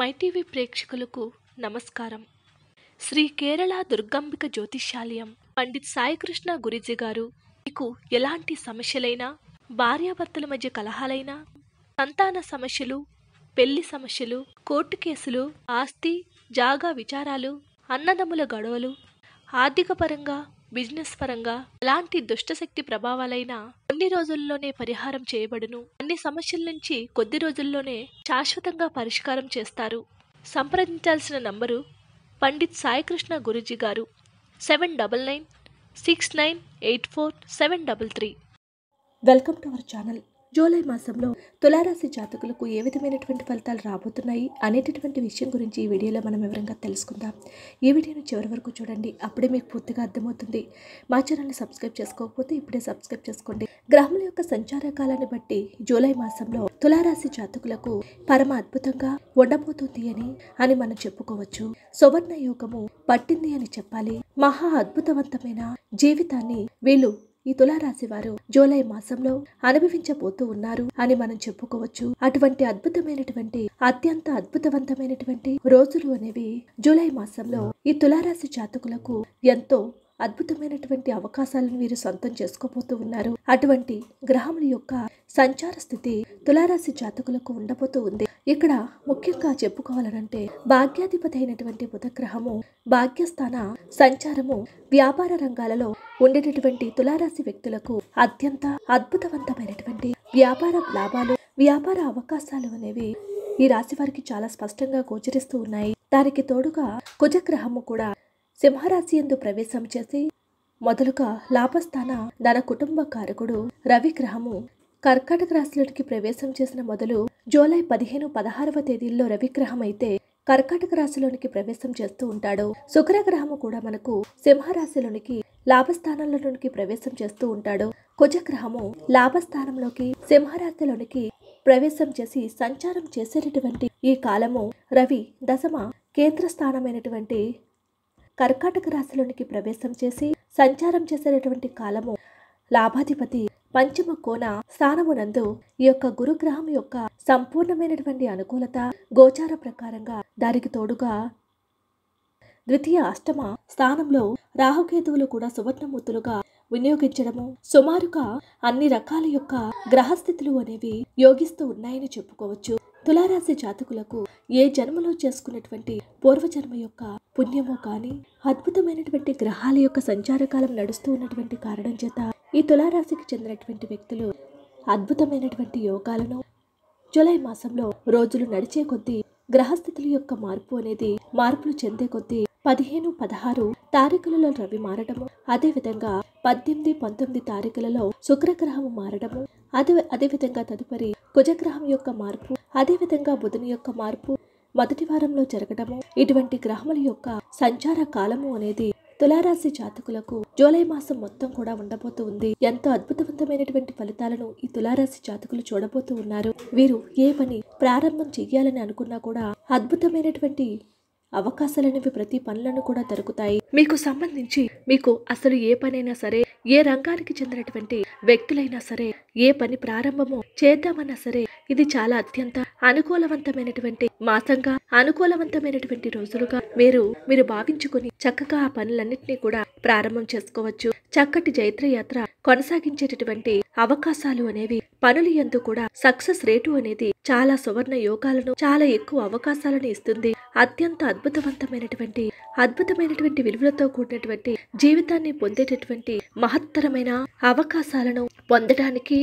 MyTV ప్రేక్షకులకు నమస్కారం శ్రీ కేరళ దుర్గంబిక జ్యోతిష్యాలయం పండిత్ సాయికృష్ణ గురిజీ గారు మీకు ఎలాంటి సమస్యలైనా భార్యాభర్తల మధ్య కలహాలైనా సంతాన సమస్యలు పెళ్లి సమస్యలు కోర్టు కేసులు ఆస్తి జాగా విచారాలు అన్నదమ్ముల గొడవలు ఆర్థికపరంగా బిజినెస్ పరంగా ఎలాంటి దుష్టశక్తి ప్రభావాలైనా కొన్ని రోజుల్లోనే పరిహారం చేయబడును అన్ని సమస్యల నుంచి కొద్ది రోజుల్లోనే శాశ్వతంగా పరిష్కారం చేస్తారు సంప్రదించాల్సిన నంబరు పండిత్ సాయికృష్ణ గురుజీ గారు seven double nine six nine eight four seven double three welcome to our channel July మాసంలో తులారాశి జాతకులకు ఏ విధమైనటువంటి ఫలితాలు రాబోతున్నాయి అనేటటువంటి విషయం గురించి ఈ వీడియోలో మనం వివరంగా తెలుసుకుందాం ఈ వీడియోను చివరి వరకు చూడండి అప్పుడే మీకు పూర్తిగా అర్థమవుతుంది మా ఛానల్ని సబ్స్క్రైబ్ చేసుకోకపోతే ఇప్పుడే సబ్స్క్రైబ్ చేసుకోండి గ్రహముల యొక్క సంచార కాలాన్ని బట్టి జూలై మాసంలో తులారాశి జాతకులకు పరమ అద్భుతంగా ఉండబోతుంది అని అని మనం చెప్పుకోవచ్చు సువర్ణ యోగము పట్టింది అని చెప్పాలి మహా అద్భుతవంతమైన జీవితాన్ని వీళ్ళు ఈ తులారాశి వారు జూలై మాసంలో అనుభవించబోతూ ఉన్నారు అని మనం చెప్పుకోవచ్చు అటువంటి అద్భుతమైనటువంటి అత్యంత అద్భుతవంతమైనటువంటి రోజులు అనేవి జూలై మాసంలో ఈ తులారాశి జాతకులకు ఎంతో అద్భుతమైనటువంటి అవకాశాలను వీరు సొంతం చేసుకోబోతూ ఉన్నారు అటువంటి గ్రహముల యొక్క సంచార స్థితి తులారాశి జాతకులకు ఉండబోతూ ఉంది ఇక్కడ ముఖ్యంగా చెప్పుకోవాలనంటే భాగ్యాధిపతి అయినటువంటి బుధగ్రహము భాగ్యస్థాన సంచారము వ్యాపార రంగాలలో ఉండేటటువంటి తులారాశి వ్యక్తులకు అత్యంత అద్భుతవంతమైనటువంటి వ్యాపార లాభాలు వ్యాపార అవకాశాలు అనేవి ఈ రాశి వారికి చాలా స్పష్టంగా గోచరిస్తూ ఉన్నాయి దానికి తోడుగా కుజగ్రహము కూడా సింహరాశి ఎందు ప్రవేశం చేసి మొదలుగా లాభస్థాన ధన కుటుంబ కారకుడు రవిగ్రహము కర్కాటక రాశిలోకి ప్రవేశం చేసిన మొదలు జూలై పదిహేను పదహారవ తేదీల్లో రవిగ్రహం అయితే కర్కాటక రాశిలోనికి ప్రవేశం చేస్తూ ఉంటాడు శుక్ర గ్రహము కూడా మనకు సింహరాశిలోనికి లాభస్థానంలోనికి ప్రవేశం చేస్తూ ఉంటాడు కుజగ్రహము లాభస్థానంలోకి సింహరాశిలోనికి ప్రవేశం చేసి సంచారం చేసేటటువంటి ఈ కాలము రవి దశమ కేంద్ర స్థానమైనటువంటి కర్కాటక రాశిలోనికి ప్రవేశం చేసి సంచారం చేసేటటువంటి కాలము లాభాధిపతి పంచమ కోణ స్థానమునందు ఈ యొక్క గురుగ్రహం యొక్క సంపూర్ణమైనటువంటి అనుకూలత గోచార ప్రకారంగా దానికి తోడుగా ద్వితీయ అష్టమ స్థానంలో రాహుకేతువులు కూడా సువర్ణమూర్తులుగా వినియోగించడము సుమారుగా అన్ని రకాల యొక్క గ్రహస్థితులు అనేవి యోగిస్తూ ఉన్నాయని చెప్పుకోవచ్చు తులారాశి జాతకులకు ఏ జన్మలో చేసుకున్నటువంటి పూర్వజన్మ యొక్క పుణ్యమో కానీ అద్భుతమైనటువంటి గ్రహాల యొక్క సంచారకాలం నడుస్తూ ఉన్నటువంటి కారణం చేత ఈ తులారాశికి చెందినటువంటి వ్యక్తులు అద్భుతమైనటువంటి యోగాలను జూలై మాసంలో రోజులు నడిచే కొద్దీ గ్రహస్థితుల యొక్క మార్పు అనేది మార్పులు చెందే కొద్దీ పదిహేను పదహారు తారీఖులలో రవి మారడము అదేవిధంగా పద్దెనిమిది పంతొమ్మిది తారీఖులలో శుక్రగ్రహము మారడము అదే అదేవిధంగా తదుపరి కుజగ్రహం యొక్క మార్పు అదేవిధంగా బుధుని యొక్క మార్పు మొదటి వారంలో జరగడము ఇటువంటి గ్రహముల యొక్క సంచార కాలము అనేది తులారాశి జాతకులకు జూలై మాసం మొత్తం కూడా ఉండబోతూ ఉంది ఎంతో అద్భుతవంతమైనటువంటి ఫలితాలను ఈ తులారాశి జాతకులు చూడబోతూ ఉన్నారు వీరు ఏ పని ప్రారంభం చెయ్యాలని అనుకున్నా కూడా అద్భుతమైనటువంటి అవకాశాలనేవి ప్రతి పనులను కూడా దొరుకుతాయి మీకు సంబంధించి మీకు అసలు ఏ పనైనా సరే ఏ రంగానికి చెందినటువంటి వ్యక్తులైనా సరే ఏ పని ప్రారంభమో చేద్దామన్నా సరే ఇది చాలా అత్యంత అనుకూలవంతమైనటువంటి మాసంగా అనుకూలవంతమైనటువంటి రోజులుగా మీరు మీరు భావించుకుని చక్కగా ఆ పనులన్నింటినీ కూడా ప్రారంభం చేసుకోవచ్చు చక్కటి జైత్ర యాత్ర కొనసాగించేటటువంటి అవకాశాలు అనేవి పనులు ఎందు కూడా సక్సెస్ రేటు అనేది చాలా సువర్ణ యోగాలను చాలా ఎక్కువ అవకాశాలను ఇస్తుంది అత్యంత అద్భుతవంతమైనటువంటి అద్భుతమైనటువంటి విలువలతో కూడినటువంటి జీవితాన్ని పొందేటటువంటి మహత్తరమైన అవకాశాలను పొందడానికి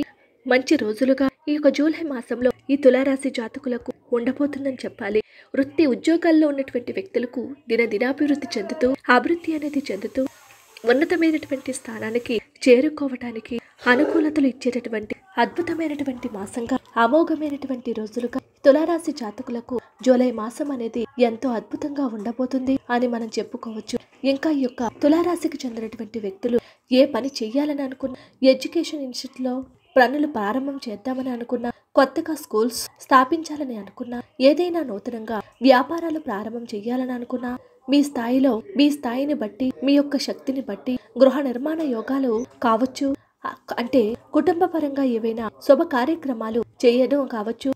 మంచి రోజులుగా ఈ యొక్క జూలై మాసంలో ఈ తులారాశి జాతకులకు ఉండబోతుందని చెప్పాలి వృత్తి ఉద్యోగాల్లో ఉన్నటువంటి వ్యక్తులకు దినదినాభివృద్ధి చెందుతూ అభివృద్ధి అనేది చెందుతూ ఉన్నతమైనటువంటి స్థానానికి చేరుకోవటానికి అనుకూలతలు ఇచ్చేటటువంటి అద్భుతమైనటువంటి మాసంగా అమోఘమైనటువంటి రోజులుగా తులారాశి జాతకులకు జూలై మాసం అనేది ఎంతో అద్భుతంగా ఉండబోతుంది అని మనం చెప్పుకోవచ్చు ఇంకా ఈ యొక్క తులారాశికి చెందినటువంటి వ్యక్తులు ఏ పని చేయాలని అనుకున్న ఎడ్యుకేషన్ ఇన్స్టిట్యూట్లో పనులు ప్రారంభం చేద్దామని అనుకున్నా కొత్తగా స్కూల్స్ స్థాపించాలని అనుకున్నా ఏదైనా నూతనంగా వ్యాపారాలు ప్రారంభం చేయాలని అనుకున్నా మీ స్థాయిలో మీ స్థాయిని బట్టి మీ యొక్క శక్తిని బట్టి గృహ నిర్మాణ యోగాలు కావచ్చు అంటే కుటుంబ పరంగా ఏవైనా శుభ కార్యక్రమాలు చేయడం కావచ్చు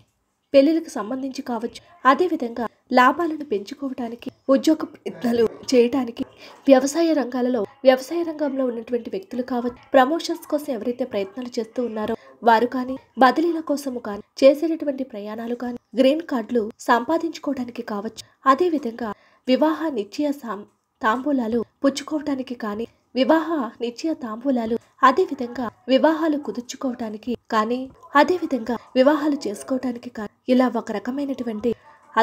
పెళ్లిలకు సంబంధించి కావచ్చు అదేవిధంగా లాభాలను పెంచుకోవటానికి ఉద్యోగ ప్రయత్నాలు చేయడానికి వ్యవసాయ రంగాలలో వ్యవసాయ రంగంలో ఉన్నటువంటి వ్యక్తులు కావచ్చు ప్రమోషన్స్ కోసం ఎవరైతే ప్రయత్నాలు చేస్తూ ఉన్నారో వారు కానీ బదిలీల కోసము కానీ చేసేటటువంటి ప్రయాణాలు కానీ గ్రీన్ కార్డులు సంపాదించుకోవడానికి కావచ్చు అదేవిధంగా వివాహ నిశ్చయ తాంబూలాలు పుచ్చుకోవటానికి కానీ వివాహ నిశ్చయ తాంబూలాలు అదేవిధంగా వివాహాలు కుదుర్చుకోవటానికి కానీ అదేవిధంగా వివాహాలు చేసుకోవటానికి కానీ ఇలా ఒక రకమైనటువంటి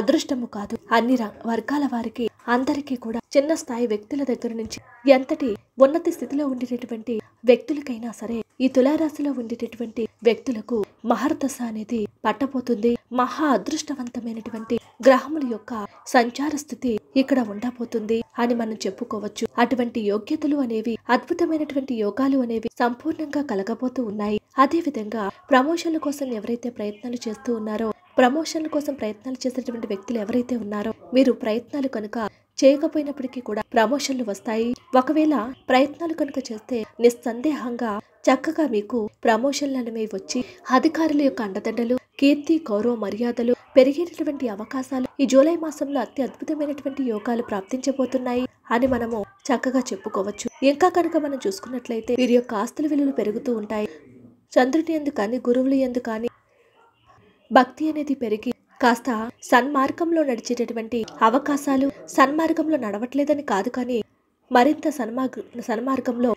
అదృష్టము కాదు అన్ని వర్గాల వారికి అందరికీ కూడా చిన్న స్థాయి వ్యక్తుల దగ్గర నుంచి ఎంతటి ఉన్నత స్థితిలో ఉండేటటువంటి వ్యక్తులకైనా సరే ఈ తులారాశిలో ఉండేటటువంటి వ్యక్తులకు మహర్దశ అనేది పట్టబోతుంది మహా అదృష్టవంతమైనటువంటి గ్రహముల యొక్క సంచార స్థితి ఇక్కడ ఉండబోతుంది అని మనం చెప్పుకోవచ్చు అటువంటి యోగ్యతలు అనేవి అద్భుతమైనటువంటి యోగాలు అనేవి సంపూర్ణంగా కలగబోతూ ఉన్నాయి అదేవిధంగా ప్రమోషన్ల కోసం ఎవరైతే ప్రయత్నాలు చేస్తూ ఉన్నారో ప్రమోషన్ల కోసం ప్రయత్నాలు చేసినటువంటి వ్యక్తులు ఎవరైతే ఉన్నారో మీరు ప్రయత్నాలు కనుక చేయకపోయినప్పటికీ కూడా ప్రమోషన్లు వస్తాయి ఒకవేళ ప్రయత్నాలు కనుక చేస్తే నిస్సందేహంగా చక్కగా మీకు ప్రమోషన్లు అనేవి వచ్చి అధికారుల యొక్క అండదండలు కీర్తి గౌరవ మర్యాదలు పెరిగేటటువంటి అవకాశాలు ఈ జూలై మాసంలో అతి అద్భుతమైనటువంటి యోగాలు ప్రాప్తించబోతున్నాయి అని మనము చక్కగా చెప్పుకోవచ్చు ఇంకా కనుక మనం చూసుకున్నట్లయితే వీరి యొక్క ఆస్తుల విలువలు పెరుగుతూ ఉంటాయి చంద్రుని ఎందు కానీ గురువులు ఎందు కానీ భక్తి అనేది పెరిగి కాస్త సన్మార్గంలో నడిచేటటువంటి అవకాశాలు సన్మార్గంలో నడవట్లేదని కాదు కానీ మరింత సన్మార్గ సన్మార్గంలో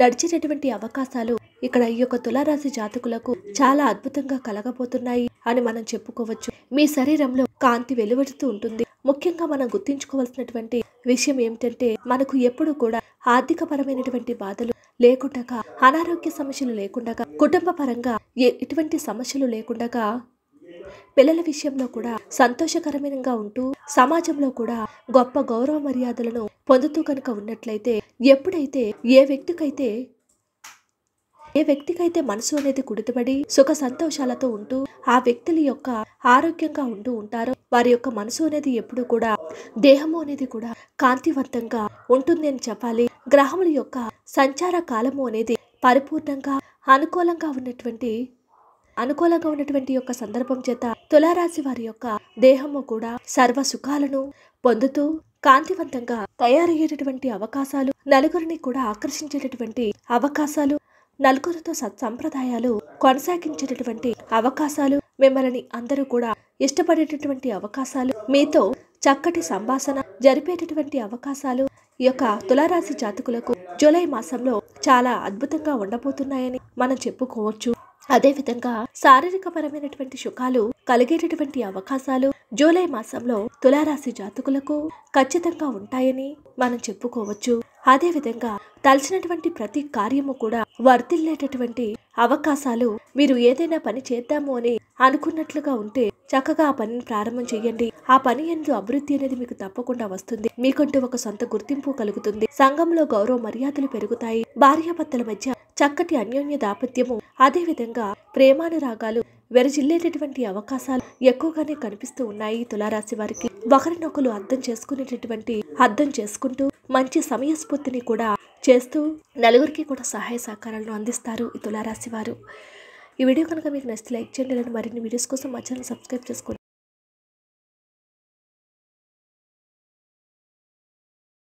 నడిచేటటువంటి అవకాశాలు ఇక్కడ ఈ యొక్క తులారాశి జాతకులకు చాలా అద్భుతంగా కలగబోతున్నాయి అని మనం చెప్పుకోవచ్చు మీ శరీరంలో కాంతి వెలువడుతూ ఉంటుంది ముఖ్యంగా మనం గుర్తించుకోవాల్సినటువంటి విషయం ఏమిటంటే మనకు ఎప్పుడు కూడా ఆర్థికపరమైనటువంటి బాధలు లేకుండా అనారోగ్య సమస్యలు లేకుండా కుటుంబ పరంగా ఎటువంటి సమస్యలు లేకుండా పిల్లల విషయంలో కూడా సంతోషకరమైనగా ఉంటూ సమాజంలో కూడా గొప్ప గౌరవ మర్యాదలను పొందుతూ కనుక ఉన్నట్లయితే ఎప్పుడైతే ఏ వ్యక్తికైతే ఏ వ్యక్తికైతే మనసు అనేది కుడితబడి సుఖ సంతోషాలతో ఉంటూ ఆ వ్యక్తుల యొక్క ఆరోగ్యంగా ఉంటూ ఉంటారో వారి యొక్క మనసు అనేది ఎప్పుడు కూడా దేహము అనేది కూడా కాంతివంతంగా ఉంటుంది అని చెప్పాలి గ్రహముల యొక్క సంచార కాలము అనేది పరిపూర్ణంగా అనుకూలంగా ఉన్నటువంటి అనుకూలంగా ఉన్నటువంటి యొక్క సందర్భం చేత తులారాశి వారి యొక్క దేహము కూడా సర్వ సుఖాలను పొందుతూ కాంతివంతంగా తయారయ్యేటటువంటి అవకాశాలు నలుగురిని కూడా ఆకర్షించేటటువంటి అవకాశాలు నలుగురితో సంప్రదాయాలు కొనసాగించేటటువంటి అవకాశాలు మిమ్మల్ని అందరూ కూడా ఇష్టపడేటటువంటి అవకాశాలు మీతో చక్కటి సంభాషణ జరిపేటటువంటి అవకాశాలు ఈ యొక్క తులారాశి జాతకులకు జూలై మాసంలో చాలా అద్భుతంగా ఉండబోతున్నాయని మనం చెప్పుకోవచ్చు అదేవిధంగా శారీరకపరమైనటువంటి సుఖాలు కలిగేటటువంటి అవకాశాలు జూలై మాసంలో తులారాశి జాతకులకు ఖచ్చితంగా ఉంటాయని మనం చెప్పుకోవచ్చు అదేవిధంగా తలచినటువంటి ప్రతి కార్యము కూడా వర్తిల్లేటటువంటి అవకాశాలు మీరు ఏదైనా పని చేద్దాము అని అనుకున్నట్లుగా ఉంటే చక్కగా ఆ పనిని ప్రారంభం చేయండి ఆ పని ఎందు అభివృద్ధి అనేది మీకు తప్పకుండా వస్తుంది మీకంటూ ఒక సొంత గుర్తింపు కలుగుతుంది సంఘంలో గౌరవ మర్యాదలు పెరుగుతాయి భార్యాభర్తల మధ్య చక్కటి అన్యోన్య దాపత్యము అదేవిధంగా ప్రేమానురాగాలు వెరజిల్లేటటువంటి అవకాశాలు ఎక్కువగానే కనిపిస్తూ ఉన్నాయి తులారాశి వారికి ఒకరినొకరు అర్థం చేసుకునేటటువంటి అర్థం చేసుకుంటూ మంచి సమయస్ఫూర్తిని కూడా చేస్తూ నలుగురికి కూడా సహాయ సహకారాలను అందిస్తారు ఈ తులారాశి వారు ఈ వీడియో కనుక మీకు నచ్చితే లైక్ చేయండి మరిన్ని వీడియోస్ కోసం మా ఛానల్ సబ్స్క్రైబ్ చేసుకోండి